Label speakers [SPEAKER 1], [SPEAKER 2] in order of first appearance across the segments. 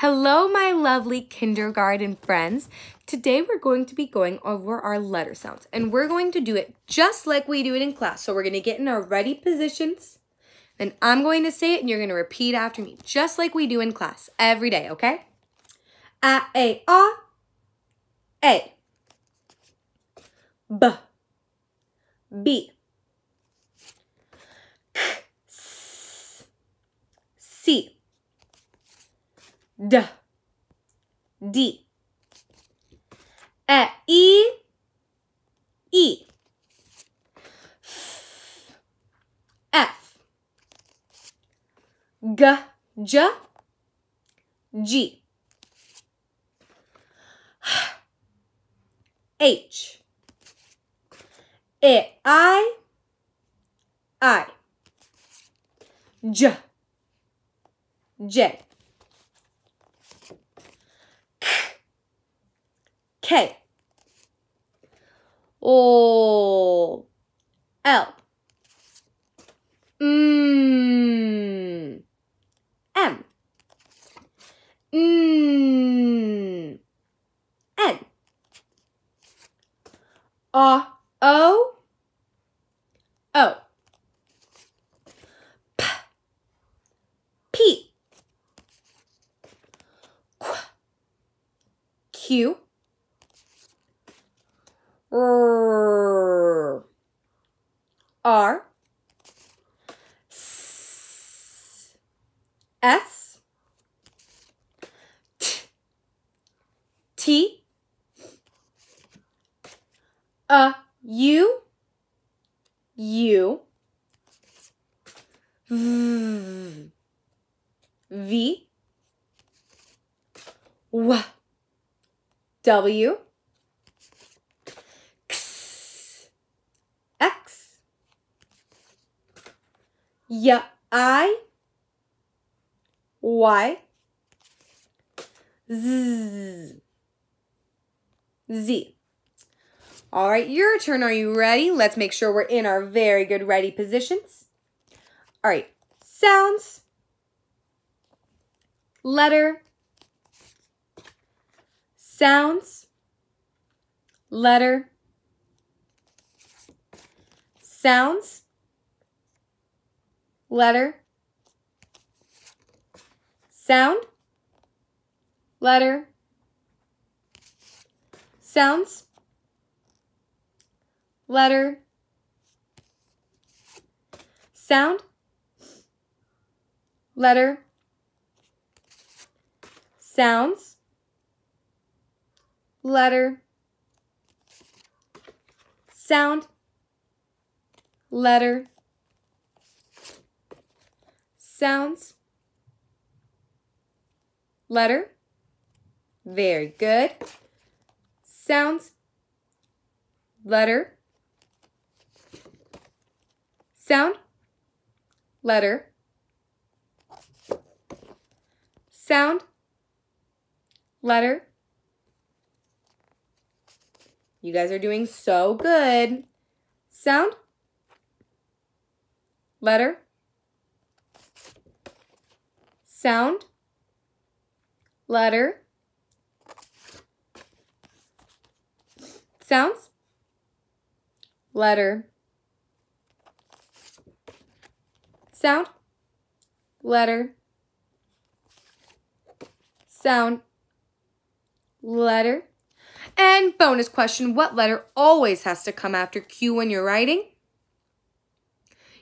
[SPEAKER 1] Hello, my lovely kindergarten friends. Today we're going to be going over our letter sounds and we're going to do it just like we do it in class. So we're going to get in our ready positions and I'm going to say it and you're going to repeat after me just like we do in class every day, okay? A, A, A, A, B, B, K, S, C, D. D. E. E. E. F. F. G. J. G. H. E. I. I. J. J. K O oh, L mm, M M mm, M N R O O P P Q Q R. R. S. S. T. T. y, i, y, z, z. All right, your turn. Are you ready? Let's make sure we're in our very good ready positions. All right, sounds, letter, sounds, letter, sounds, letter, sound, letter, sounds, letter, sound, letter, sounds, letter, sound, letter sounds? Letter. Very good. Sounds. Letter. Sound. Letter. Sound. Letter. You guys are doing so good. Sound. Letter sound, letter, sounds, letter, sound, letter, sound, letter. And bonus question, what letter always has to come after Q when you're writing?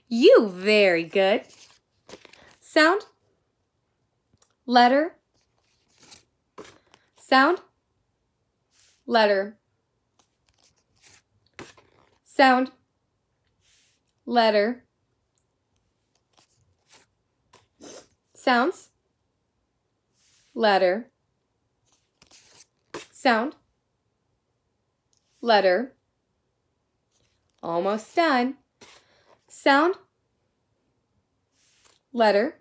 [SPEAKER 1] You, very good. Sound, letter, sound, letter, sound, letter, sounds, letter, sound, letter, almost done, sound, letter,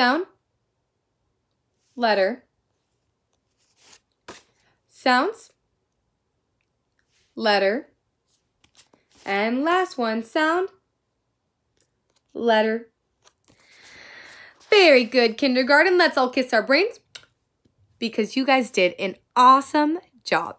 [SPEAKER 1] Sound, letter, sounds, letter, and last one, sound, letter. Very good, kindergarten. Let's all kiss our brains because you guys did an awesome job.